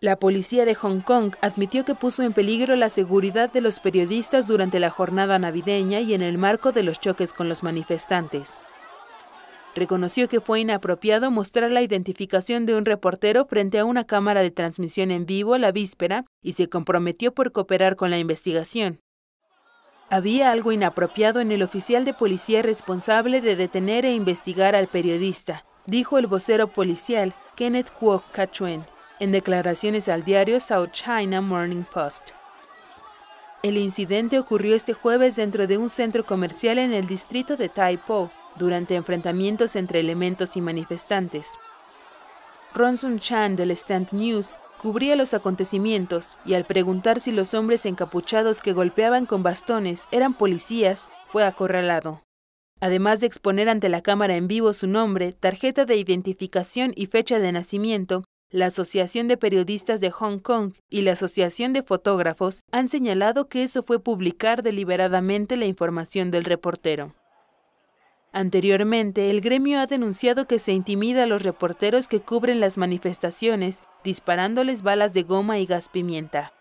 La policía de Hong Kong admitió que puso en peligro la seguridad de los periodistas durante la jornada navideña y en el marco de los choques con los manifestantes. Reconoció que fue inapropiado mostrar la identificación de un reportero frente a una cámara de transmisión en vivo la víspera y se comprometió por cooperar con la investigación. Había algo inapropiado en el oficial de policía responsable de detener e investigar al periodista, dijo el vocero policial Kenneth Kwok Kachuen en declaraciones al diario South China Morning Post. El incidente ocurrió este jueves dentro de un centro comercial en el distrito de Taipo, durante enfrentamientos entre elementos y manifestantes. Ronson Chan del Stand News cubría los acontecimientos y al preguntar si los hombres encapuchados que golpeaban con bastones eran policías, fue acorralado. Además de exponer ante la cámara en vivo su nombre, tarjeta de identificación y fecha de nacimiento, la Asociación de Periodistas de Hong Kong y la Asociación de Fotógrafos han señalado que eso fue publicar deliberadamente la información del reportero. Anteriormente, el gremio ha denunciado que se intimida a los reporteros que cubren las manifestaciones, disparándoles balas de goma y gas pimienta.